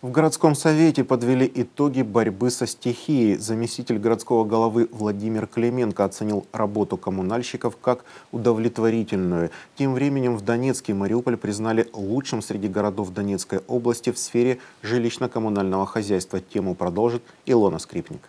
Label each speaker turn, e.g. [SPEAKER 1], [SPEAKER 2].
[SPEAKER 1] В городском совете подвели итоги борьбы со стихией. Заместитель городского головы Владимир Клименко оценил работу коммунальщиков как удовлетворительную. Тем временем в Донецке Мариуполь признали лучшим среди городов Донецкой области в сфере жилищно-коммунального хозяйства. Тему продолжит Илона Скрипник.